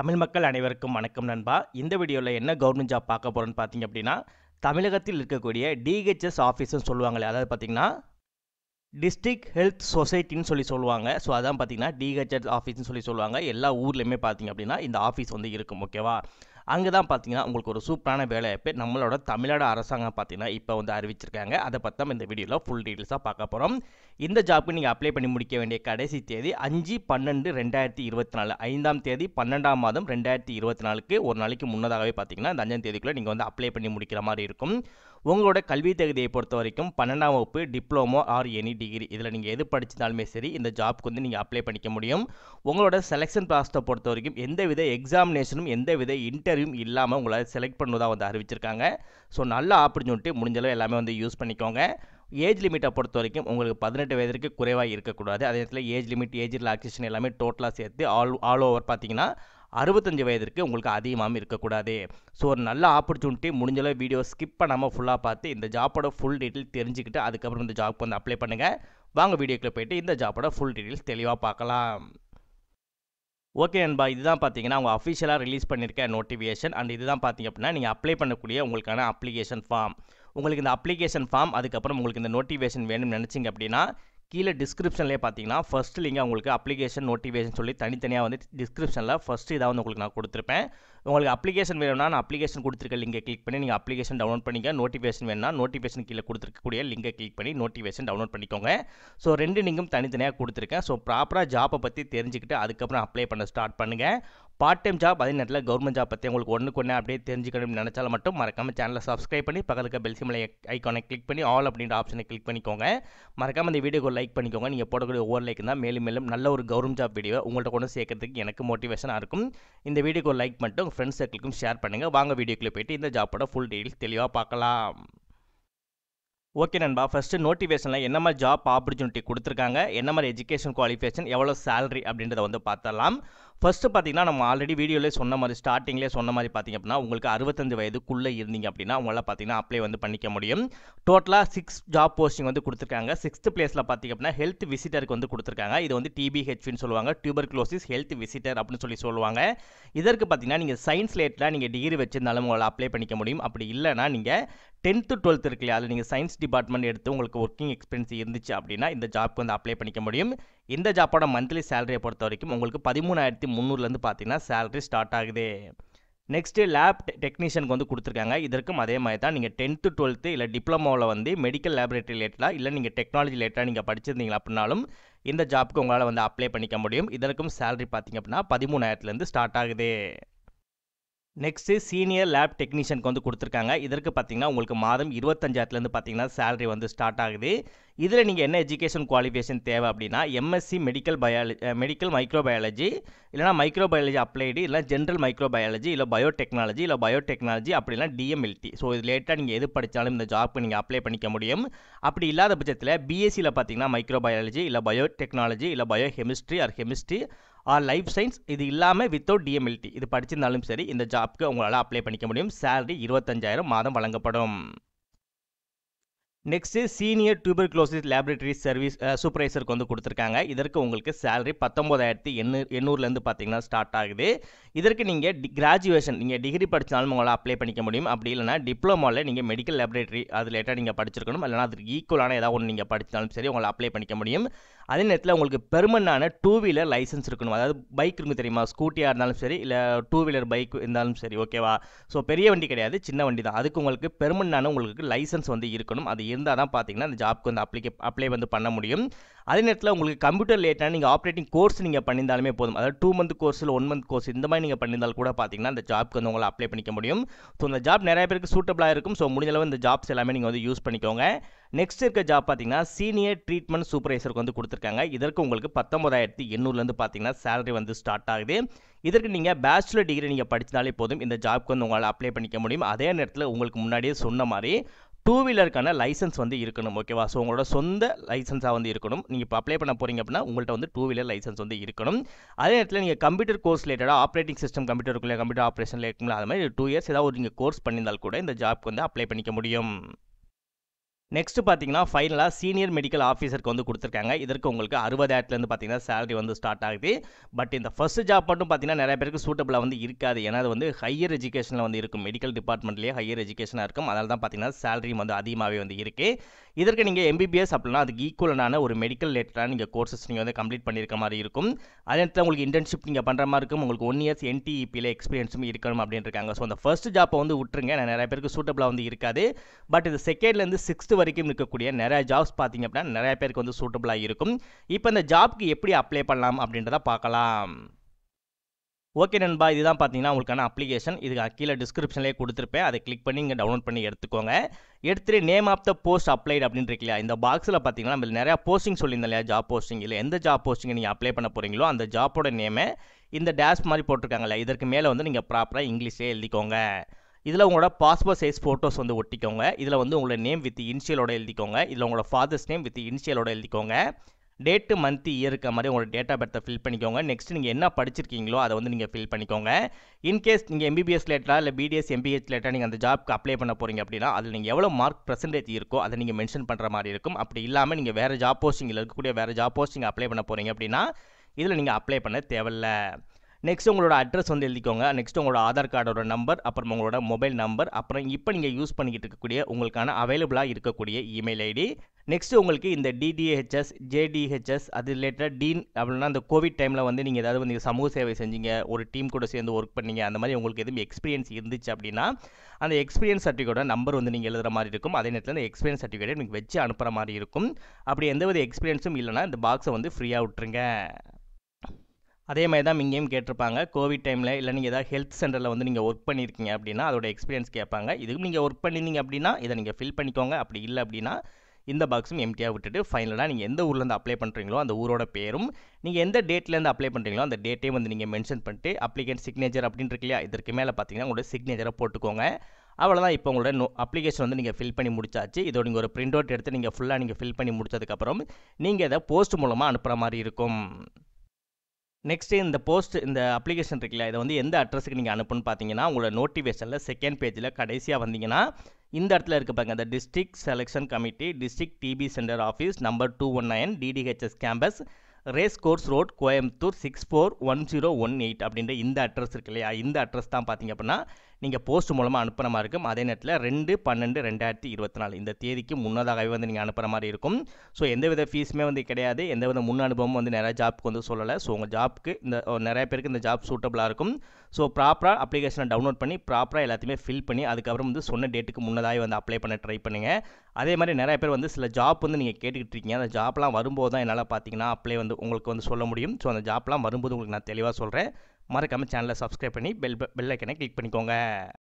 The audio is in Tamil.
தமிழ் மக்கள் அனைவருக்கும் வணக்கம் நண்பா இந்த வீடியோவில் என்ன கவர்மெண்ட் ஜாப் பார்க்க போகிறோன்னு பார்த்தீங்க அப்படின்னா தமிழகத்தில் இருக்கக்கூடிய டிஹெச்எஸ் ஆஃபீஸ்ன்னு சொல்லுவாங்களே அதாவது பார்த்திங்கன்னா டிஸ்ட்ரிக்ட் ஹெல்த் சொசைட்டின்னு சொல்லி சொல்லுவாங்க ஸோ அதான் பார்த்திங்கன்னா டிஹெச்எஸ் ஆஃபீஸ்ன்னு சொல்லி சொல்லுவாங்க எல்லா ஊர்லேயுமே பார்த்திங்க அப்படின்னா இந்த ஆஃபீஸ் வந்து இருக்கும் ஓகேவா அங்கே தான் பார்த்தீங்கன்னா உங்களுக்கு ஒரு சூப்பரான வேலைவாய்ப்பு நம்மளோட தமிழ்நாடு அரசாங்கம் பார்த்தீங்கன்னா இப்போ வந்து அறிவிச்சிருக்காங்க அதை பற்றி தான் இந்த வீடியோவில் ஃபுல் டீட்டெயில்ஸாக பார்க்க போகிறோம் இந்த ஜாப்புக்கு நீங்கள் அப்ளை பண்ணி முடிக்க வேண்டிய கடைசி தேதி அஞ்சு பன்னெண்டு ரெண்டாயிரத்தி இருபத்தி நாலு ஐந்தாம் தேதி பன்னெண்டாம் மாதம் ரெண்டாயிரத்தி இருபத்தி நாலுக்கு ஒரு நாளைக்கு முன்னதாகவே பார்த்தீங்கன்னா இந்த அஞ்சாம் தேதிக்குள்ளே நீங்கள் வந்து அப்ளை பண்ணி முடிக்கிற மாதிரி இருக்கும் உங்களோட கல்வி தகுதியை பொறுத்த வரைக்கும் பன்னெண்டாம் வகுப்பு diploma or any e degree e இதில் நீங்கள் எது படிச்சிருந்தாலுமே சரி இந்த ஜாப்க்கு வந்து நீங்கள் அப்ளை பண்ணிக்க முடியும் உங்களோட செலெக்ஷன் ப்ராசஸை பொறுத்த வரைக்கும் எந்தவித எக்ஸாமினேஷனும் எந்தவித இன்டர்வியூ இல்லாமல் உங்களை செலக்ட் பண்ணுவதாக வந்து அறிவிச்சிருக்காங்க ஸோ நல்ல ஆப்பர்ச்சுனிட்டி முடிஞ்சளவு எல்லாமே வந்து யூஸ் பண்ணிக்கோங்க ஏஜ் லிமிட்டை பொறுத்த வரைக்கும் உங்களுக்கு பதினெட்டு வயதிற்கு குறைவாக இருக்கக்கூடாது அதே நேரத்தில் ஏஜ் லிமிட் ஏஜ் ரிலாக்ஸேஷன் எல்லாமே டோட்டலாக சேர்த்து ஆல் ஆல் ஓவர் பார்த்தீங்கன்னா அறுபத்தஞ்சு வயதிற்கு உங்களுக்கு அதிகமாகவும் இருக்கக்கூடாது ஸோ ஒரு நல்ல ஆப்பர்ச்சுனிட்டி முடிஞ்சளவு வீடியோ ஸ்கிப் பண்ணாமல் ஃபுல்லாக பார்த்து இந்த ஜாப்போட ஃபுல் டீட்டெயில் தெரிஞ்சுக்கிட்டு அதுக்கப்புறம் இந்த ஜாப்க்கு வந்து அப்ளை பண்ணுங்கள் வாங்க வீடியோக்குள்ளே போயிட்டு இந்த ஜாப்போட ஃபுல் டீட்டெயில்ஸ் தெளிவாக பார்க்கலாம் ஓகே நண்பா இதுதான் பார்த்தீங்கன்னா அவங்க அஃபிஷியலாக ரிலீஸ் பண்ணியிருக்க நோட்டிஃபிகேஷன் அண்ட் இதுதான் பார்த்திங்க அப்படின்னா நீங்கள் அப்ளை பண்ணக்கூடிய உங்களுக்கான அப்ளிகேஷன் ஃபார்ம் உங்களுக்கு இந்த அப்ளிகேஷன் ஃபார்ம் அதுக்கப்புறம் உங்களுக்கு இந்த நோட்டிஃபிகேஷன் வேணும்னு நினச்சிங்க அப்படின்னா கீழே டிஸ்கிரிப்ஷன்லேயே பார்த்தீங்கன்னா ஃபஸ்ட்டு லிங்க் உங்களுக்கு அப்ளிகேஷன் நோட்டிஃபிகேஷன் சொல்லி தனித்தனியாக வந்து டிஸ்கிரிப்ஷனில் ஃபஸ்ட்டு இதாக வந்து உங்களுக்கு நான் கொடுத்துருப்பேன் உங்களுக்கு அப்ளிகேஷன் வேணும்னா நான் அப்ளிகேஷன் கொடுத்துருக்க லிங்கை கிளிக் பண்ணி நீங்கள் அப்ளிகேஷன் டவுன்லோட் பண்ணிக்க நோட்டிஃபிகேஷன் வேணும்னா நோட்டிஃபிகேஷன் கீழே கொடுத்துருக்கக்கூடிய லிங்கை கிளிக் பண்ணி நோட்டிஃபிகேஷன் டவுன்லோட் பண்ணிக்கோங்க ஸோ ரெண்டு நீங்களும் தனித்தனியாக கொடுத்துருக்கேன் ஸோ ப்ராப்பராக ஜாப்பை பற்றி தெரிஞ்சுக்கிட்டு அதுக்கப்புறம் அப்ளை பண்ண ஸ்டார்ட் பண்ணுங்கள் பார்ட் டைம் ஜாப் அதே நேரத்தில் கவர்மெண்ட் ஜாப் பற்றி உங்களுக்கு ஒன்றுக்கு ஒன்று அப்படியே தெரிஞ்சுக்கணும்னு நினச்சாலும் மட்டும் மறக்காமல் சேனலை சப்ஸ்கிரைப் பண்ணி பக்கத்துக்கு பெல்சிமலை ஐக்கானை கிளிக் பண்ணி ஆல் அப்படின்ற ஆப்ஷனை கிளிக் பண்ணிக்கோங்க மறக்காமல் இந்த வீடியோக்கு லைக் பண்ணிக்கோங்க நீங்கள் போடக்கூடிய ஒவ்வொரு லைக் தான் மேலும் மேலும் நல்ல ஒரு கவர்மெண்ட் ஜாப் வீடியோ உங்கள்கிட்ட கொண்டு சேர்க்கறதுக்கு எனக்கு மோட்டிவேஷனாக இருக்கும் இந்த வீடியோக்கு ஒரு லைக் பண்ணிட்டு உங்கள் ஃப்ரெண்ட்ஸ் சர்க்கிளுக்கும் ஷேர் பண்ணுங்கள் வாங்க வீடியோக்குள்ளே போயிட்டு இந்த ஜாப்போட ஃபுல் டீட்டெயில் தெளிவாக பார்க்கலாம் ஓகே நண்பா ஃபஸ்ட்டு நோட்டிஃபிகேஷனில் என்ன மாதிரி ஜாப் ஆப்பர்ச்சுனிட்டி கொடுத்துருக்காங்க என்ன மாதிரி எஜுகேஷன் குவாலிஃபிகேஷன் எவ்வளோ சேலரி அப்படின்றத வந்து பார்த்தலாம் ஃபஸ்ட்டு பார்த்தீங்கன்னா நம்ம ஆல்ரெடி வீடியோலேயே சொன்ன மாதிரி ஸ்டார்டிங்லேயே சொன்ன மாதிரி பார்த்திங்க அப்படின்னா உங்களுக்கு அறுபத்தஞ்சு வயதுக்குள்ளே இருந்தீங்க அப்படின்னா உங்களால் பார்த்தீங்கன்னா அப்ளை வந்து பண்ணிக்க முடியும் டோட்டலாக சிக்ஸ் ஜாப் போஸ்டிங் வந்து கொடுத்துருக்காங்க சிக்ஸ்த் பிளேஸில் பார்த்திங்க அப்படின்னா ஹெல்த் விசிட்டருக்கு வந்து கொடுத்துருக்காங்க இது வந்து டிபிஹெச்னு சொல்லுவாங்க டியூபர் டியூபர்க்ளோசிஸ் ஹெல்த் விசிட்டர் அப்படின்னு சொல்லி சொல்லுவாங்க இதற்கு பார்த்தீங்கன்னா நீங்கள் சயின்ஸ் லேட்டில் நீங்கள் டிகிரி வச்சிருந்தாலும் உங்களால் அப்ளை பண்ணிக்க முடியும் அப்படி இல்லைனா நீங்கள் டென்த்து டுவெல்த் இருக்கு இல்லையா அதில் நீங்கள் சயின்ஸ் டிபார்ட்மெண்ட் எடுத்து உங்களுக்கு ஒர்க்கிங் எக்ஸ்பீரியன்ஸ் இருந்துச்சு அப்படின்னா இந்த ஜாப்க்கு வந்து அப்ளை பண்ணிக்க முடியும் இந்த ஜாப்போட மந்த்லி சேலரியை பொறுத்த வரைக்கும் உங்களுக்கு பதிமூணாயிரத்தி முந்நூறுலேருந்து பார்த்தீங்கன்னா சேலரி ஸ்டார்ட் ஆகுது நெக்ஸ்ட்டு லேப் டெக்னீஷியனுக்கு வந்து கொடுத்துருக்காங்க இதற்கும் அதே மாதிரி தான் நீங்கள் டென்த்து டுவெல்த்து இல்லை டிப்ளமோவில் வந்து மெடிக்கல் லேபரேட்டரி ரிலேட்டடாக இல்லை நீங்கள் டெக்னாலஜி லேட்டாக நீங்கள் படிச்சிருந்தீங்க அப்படின்னாலும் இந்த ஜாப்புக்கு உங்களால் வந்து அப்ளை பண்ணிக்க முடியும் இதற்கும் சேலரி பார்த்திங்க அப்படின்னா பதிமூணாயிரத்துலேருந்து ஸ்டார்ட் ஆகுது நெக்ஸ்ட்டு சீனியர் லேப் டெக்னீஷியனுக்கு வந்து கொடுத்துருக்காங்க இதற்கு பார்த்தீங்கன்னா உங்களுக்கு மாதம் இருபத்தஞ்சாயிரத்துலேருந்து பார்த்தீங்கன்னா சேலரி வந்து ஸ்டார்ட் ஆகுது இதில் நீங்கள் என்ன எஜுகேஷன் குவாலிஃபிகேஷன் தேவை அப்படின்னா MSc medical biology medical microbiology இல்லைனா மைக்ரோ பயாலஜி அப்ளைடு இல்லை ஜென்ரல் மைக்ரோ பயாலஜி இல்லை பயோடெக்னாலஜி இல்லை பயோடெக்னாலஜி அப்படிலாம் டிஎம்எல்டி ஸோ இது லேட்டாக நீங்கள் எது படித்தாலும் இந்த ஜாப்க்கு நீங்கள் அப்ளை பண்ணிக்க முடியும் அப்படி இல்லாத பட்சத்தில் பிஎஸ்சியில் பார்த்தீங்கன்னா மைக்ரோ பயாலஜி இல்லை பயோடெக்னாலஜி இல்லை biochemistry or chemistry or life science இது இல்லாமல் வித்தவுட் டிஎம்எல்டி இது படிச்சிருந்தாலும் சரி இந்த ஜாப்க்கு உங்களால் அப்ளை பண்ணிக்க முடியும் சேலரி இருபத்தஞ்சாயிரம் மாதம் வழங்கப்படும் next senior tuberculosis laboratory service சூப்பர்வைசருக்கு வந்து கொடுத்துருக்காங்க இதற்கு உங்களுக்கு சேலரி பத்தொம்போதாயிரத்தி எண்ணூறு எண்ணூறுலேருந்து பார்த்தீங்கன்னா ஸ்டார்ட் ஆகுது இதற்கு நீங்கள் டி கிராஜுவேஷன் நீங்கள் டிகிரி படித்தாலும் உங்களால் அப்ளை பண்ணிக்க முடியும் அப்படி இல்லைனா டிப்ளமோவில் நீங்கள் மெடிக்கல் லேபரேட்டரி அது லேட்டாக நீங்கள் படிச்சிருக்கணும் இல்லைனா அதுக்கு ஈக்குவலான ஏதாவது ஒன்று நீங்கள் படித்தாலும் சரி உங்களை அப்ளை பண்ணிக்க முடியும் அதே நேரத்தில் உங்களுக்கு பெர்மனான டூ வீலர் லைசன்ஸ் இருக்கணும் அதாவது பைக் இருக்கு தெரியுமா ஸ்கூட்டியாக இருந்தாலும் சரி இல்லை டூ வீலர் பைக் இருந்தாலும் சரி ஓகேவா ஸோ பெரிய வண்டி கிடையாது சின்ன வண்டி தான் அதுக்கு உங்களுக்கு பெர்மனான உங்களுக்கு லைசன்ஸ் வந்து இருக்கணும் அது இருந்தால் தான் பார்த்தீங்கன்னா அந்த ஜாப்க்கு வந்து அப்ளிகே அப்ளை வந்து பண்ண முடியும் அதே நேரத்தில் உங்களுக்கு கம்ப்யூட்டர் லேட்டாக நீங்கள் ஆப்ரேட்டிங் கோர்ஸ் நீங்கள் பண்ணியிருந்தாலுமே போதும் அதாவது டூ மந்த் கோர்ஸ் இல்லை ஒன் மந்த் கோர்ஸ் இந்த மாதிரி நீங்கள் பண்ணியிருந்தால் கூட பார்த்தீங்கன்னா அந்த ஜாப்க்கு வந்து உங்களை அப்ளை பண்ணிக்க முடியும் ஸோ அந்த ஜாப் நிறைய பேருக்கு சூட்டபிளாக இருக்கும் ஸோ முடிஞ்சளவு இந்த ஜாப்ஸ் எல்லாமே நீங்கள் வந்து யூஸ் பண்ணிக்கோங்க நெக்ஸ்ட் இருக்க ஜாப் பார்த்தீங்கன்னா சீனியர் ட்ரீட்மெண்ட் சூப்பர்வைசருக்கு வந்து கொடுத்துருக்காங்க இதற்கு உங்களுக்கு பத்தொம்பதாயிரத்தி எண்ணூறுலேருந்து பார்த்தீங்கன்னா சேலரி வந்து ஸ்டார்ட் ஆகுது இதற்கு நீங்கள் பேச்சுலர் டிகிரி நீங்கள் படித்தாலே போதும் இந்த ஜாப்க்கு வந்து உங்களால் அப்ளை பண்ணிக்க முடியும் அதே நேரத்தில் உங்களுக்கு முன்னாடியே சொன்ன மாதிரி டூ வீலருக்கான லைசன்ஸ் வந்து இருக்கணும் ஓகேவா ஸோ உங்களோட சொந்த லைசன்ஸாக வந்து இருக்கணும் நீங்கள் இப்போ அப்ளை பண்ண போகிறீங்க அப்படின்னா உங்கள்கிட்ட வந்து டூ வீலர் லைசன்ஸ் வந்து இருக்கணும் அதே நேரத்தில் நீங்கள் கம்ப்யூட்டர் கோர்ஸ் ரிலேட்டடாக ஆப்ரேட்டிங் சிஸ்டம் கம்ப்யூட்டர் இருக்குல்ல கம்ப்யூட்டர் ஆப்ரேஷன் இருக்குங்களா அது மாதிரி டூ இயர்ஸ் ஏதாவது ஒரு நீங்கள் கோர்ஸ் பண்ணியிருந்தால் கூட இந்த ஜாப்க்கு வந்து அப்ளை பண்ணிக்க முடியும் நெக்ஸ்ட் பார்த்தீங்கன்னா ஃபைனலாக சீனியர் மெடிக்கல் ஆஃபீஸருக்கு வந்து கொடுத்துருக்காங்க இதற்கு உங்களுக்கு அறுபதாயிரத்துலேருந்து பார்த்தீங்கன்னா சேலரி வந்து ஸ்டார்ட் ஆகுது பட் இந்த ஃபஸ்ட் ஜாப் மட்டும் பார்த்தீங்கன்னா நிறைய பேருக்கு சூட்டபிளாக வந்து இருக்காது ஏன்னா அது வந்து ஹையர் எஜுகேஷனில் வந்து இருக்கும் மெடிக்கல் டிபார்ட்மெண்ட்லேயே ஹையர் எஜுகேஷனாக இருக்கும் அதனால தான் பார்த்தீங்கன்னா சேலரியும் வந்து அதிகமாகவே வந்து இருக்குது இதற்கு நீங்கள் எம்பிபிஎஸ் அப்படின்னா அதுக்கு ஈக்குவலான ஒரு மெடிக்கல் ரிலேட்டடாக நீங்கள் கோர்சஸ் நீங்கள் வந்து கம்ப்ளீட் பண்ணியிருக்க மாதிரி இருக்கும் அதே நேரத்தில் உங்களுக்கு இன்டர்ன்ஷிப் நீங்கள் பண்ணுற மாதிரி இருக்கும் உங்களுக்கு ஒன் இயர்ஸ் என்டிஇபியில் எக்ஸ்பீரியன்ஸும் இருக்கணும் அப்படின்னு இருக்காங்க ஸோ அந்த ஃபர்ஸ்ட் ஜாப்பை வந்து விட்டுருங்க நிறைய பேருக்கு சூட்டபிளாக வந்து இருக்காது பட் இது செகண்ட்லேருந்து சிக்ஸ்த்து வரைக்கும் இருக்கக்கூடிய நிறைய ஜாப்ஸ் பார்த்தீங்க அப்படின்னா நிறைய பேருக்கு வந்து சூட்டபுளாக இருக்கும் இப்போ இந்த ஜாப்க்கு எப்படி அப்ளை பண்ணலாம் அப்படின்றத பார்க்கலாம் ஓகே நண்பா இதுதான் பார்த்தீங்கன்னா உங்களுக்கான அப்ளிகேஷன் இதுக்கு கீழே டிஸ்கிரிப்ஷன்லேயே கொடுத்துருப்பேன் அதை கிளிக் பண்ணி இங்கே டவுன்லோட் பண்ணி எடுத்துக்கோங்க எடுத்துகிட்டு name of the post applied அப்படின்னு இருக்கு இந்த பாக்ஸில் பார்த்தீங்கன்னா நம்ம நிறையா போஸ்டிங் சொல்லியிருந்தோம் இல்லையா ஜாப் போஸ்டிங் இல்லை எந்த ஜாப் போஸ்டிங் நீங்கள் அப்ளை பண்ண போகிறீங்களோ அந்த ஜாப்போட நேமை இந்த டேஷ் மாதிரி போட்டிருக்காங்களே இதற்கு மேலே வந்து நீங்கள் ப்ராப்பராக இங்கிலீஷே எழுதிக்கோங்க இதில் உங்களோட பாஸ்போர்ட் சைஸ் ஃபோட்டோஸ் வந்து ஒட்டிக்கோங்க இதில் வந்து உங்களோட நேம் வித் இனிஷியலோட எழுதிக்கோங்க இதில் உங்களோட ஃபாதர்ஸ் நேம் வித் இனிஷியலோட எழுதிக்கோங்க டேட்டு மந்த் இயர் இருக்க மாதிரி உங்களோட டேட்டா பர்த்தை ஃபில் பண்ணிக்கோங்க நெக்ஸ்ட் நீங்கள் என்ன படிச்சிருக்கீங்களோ அதை வந்து நீங்கள் ஃபில் பண்ணிக்கோங்க இன்கேஸ் நீங்கள் எம்பிபிஎஸ் லேட்டராக இல்லை பிடிஎஸ் எம்பிஎஸ் லேட்டராக நீங்கள் அந்த ஜாப்க்கு அப்ளை பண்ண போகிறீங்க அப்படின்னா அதில் நீங்கள் எவ்வளோ மார்க் பர்சன்டேஜ் இருக்கோ அதை நீங்கள் மென்ஷன் பண்ணுற மாதிரி இருக்கும் அப்படி இல்லாமல் நீங்கள் வேறு ஜாப் போஸ்டிங்கில் இருக்கக்கூடிய வேறு ஜாப் போஸ்டிங் அப்ளை பண்ண போகிறீங்க அப்படின்னா இதில் நீங்கள் அப்ளை பண்ண தேவையில்லை நெக்ஸ்ட் உங்களோட அட்ரஸ் வந்து எழுதிக்கோங்க நெக்ஸ்ட் உங்களோட ஆதார் கார்டோட நம்பர் அப்புறம் உங்களோட மொபைல் நம்பர் அப்புறம் இப்போ நீங்கள் யூஸ் பண்ணிக்கிட்டு இருக்கக்கூடிய உங்களுக்கான அவைலபிளாக இருக்கக்கூடிய இமெயில் ஐடி நெக்ஸ்ட் உங்களுக்கு இந்த டிடிஹெச்எஸ் ஜேடிஹெச்எஸ் அது ரிலேட்டட் டீன் அப்படின்னா அந்த கோவிட் டைமில் வந்து நீங்கள் ஏதாவது வந்து சமூக சேவை செஞ்சீங்க ஒரு டீம் கூட சேர்ந்து ஒர்க் பண்ணீங்க அந்த மாதிரி உங்களுக்கு எதுவும் எக்ஸ்பீரியன்ஸ் இருந்துச்சு அப்படின்னா அந்த எக்ஸ்பீரியன்ஸ் சர்டிஃபிகேட்டோட நம்பர் வந்து நீங்கள் எழுதுகிற மாதிரி இருக்கும் அதே நேரத்தில் அந்த எக்ஸ்பீரியன்ஸ் சர்டிஃபிகேட் நீங்கள் வச்சு அனுப்புகிற மாதிரி இருக்கும் அப்படி எந்தவித எக்ஸ்பீரியன்ஸும் இல்லைனா இந்த பாக்ஸை வந்து ஃப்ரீயாக விட்டுருங்க அதே மாதிரி தான் இங்கேயும் கேட்டிருப்பாங்க கோவிட் டைமில் இல்லை நீங்கள் ஏதாவது ஹெல்த் சென்டரில் வந்து நீங்கள் ஒர்க் பண்ணியிருக்கீங்க அப்படின்னா அதோட எக்ஸ்பீரியன்ஸ் கேட்பாங்க இதுக்கு நீங்கள் ஒர்க் பண்ணியிருந்தீங்க அப்படின்னா இதை நீங்கள் ஃபில் பண்ணிக்கோங்க அப்படி இல்லை அப்படின்னா இந்த பாக்ஸும் எம்டியாக விட்டுட்டு ஃபைனலாக நீங்கள் எந்த ஊர்லேருந்து அப்ளை பண்ணுறீங்களோ அந்த ஊரோட பேரும் நீங்கள் எந்த டேட்லேருந்து அப்ளை பண்ணுறீங்களோ அந்த டேட்டே வந்து நீங்கள் மென்ஷன் பண்ணிட்டு அப்ளிகேட் சிக்னேச்சர் அப்படின்னு இருக்கு இல்லையா இதற்கு மேலே பார்த்தீங்கன்னா உங்களோட சிக்னேச்சரை போட்டுக்கோங்க அவ்வளோதான் இப்போ உங்களோட நோ அப்ளிகேஷன் வந்து நீங்கள் ஃபில் பண்ணி முடிச்சாச்சு இதோட நீங்கள் ஒரு பிரிண்ட் அவுட் எடுத்து நீங்கள் ஃபுல்லாக நீங்கள் ஃபில் பண்ணி முடிச்சதுக்கப்புறம் நீங்கள் இதை போஸ்ட் மூலமாக அனுப்புகிற மாதிரி இருக்கும் நெக்ஸ்ட்டு இந்த போஸ்ட் இந்த அப்ளிகேஷன் இருக்குல்ல இதை வந்து எந்த அட்ரஸுக்கு நீங்கள் அனுப்புன்னு பார்த்தீங்கன்னா உங்களோட நோட்டிஃபிகேஷனில் செகண்ட் பேஜில் கடைசியாக வந்தீங்கன்னா இந்த இடத்துல இருக்க பாருங்க அந்த district selection committee district TB centre office number two one nine DDHS campus race course road Coimbatore six four one zero one eight அப்படின்ற இந்த அட்ரஸ் இருக்கு இல்லையா இந்த அட்ரஸ் தான் பார்த்தீங்க அப்படின்னா நீங்கள் போஸ்ட் மூலமாக அனுப்புகிற மாதிரி இருக்கும் அதே நேரத்தில் ரெண்டு பன்னெண்டு ரெண்டாயிரத்தி இருபத்தி நாலு இந்த தேதிக்கு முன்னதாகவே வந்து நீங்கள் அனுப்புகிற மாதிரி இருக்கும் ஸோ எந்தவித ஃபீஸுமே வந்து கிடையாது எந்தவித முன் அனுபவமும் வந்து நிறையா ஜாப்க்கு வந்து சொல்லலை ஸோ உங்கள் ஜாப்க்கு இந்த நிறைய பேருக்கு இந்த ஜாப் சூட்டபுளாக இருக்கும் ஸோ ப்ராப்பராக அப்ளிகேஷனை டவுன்லோட் பண்ணி ப்ராப்பராக எல்லாத்தையுமே ஃபில் பண்ணி அதுக்கப்புறம் வந்து சொன்ன டேட்டுக்கு முன்னதாக வந்து அப்ளை பண்ண ட்ரை பண்ணுங்கள் அதே மாதிரி நிறைய பேர் வந்து சில ஜாப் வந்து நீங்கள் கேட்டுக்கிட்டு இருக்கீங்க அந்த ஜாப்லாம் வரும்போது தான் என்னால் பார்த்தீங்கன்னா அப்ளை வந்து உங்களுக்கு வந்து சொல்ல முடியும் ஸோ அந்த ஜாப்லாம் வரும்போது உங்களுக்கு நான் தெளிவாக சொல்கிறேன் மறக்காமல் சேனலை சப்ஸ்கிரைப் பண்ணி பெல் பெல் ஐக்கனை கிளிக் பண்ணிக்கோங்க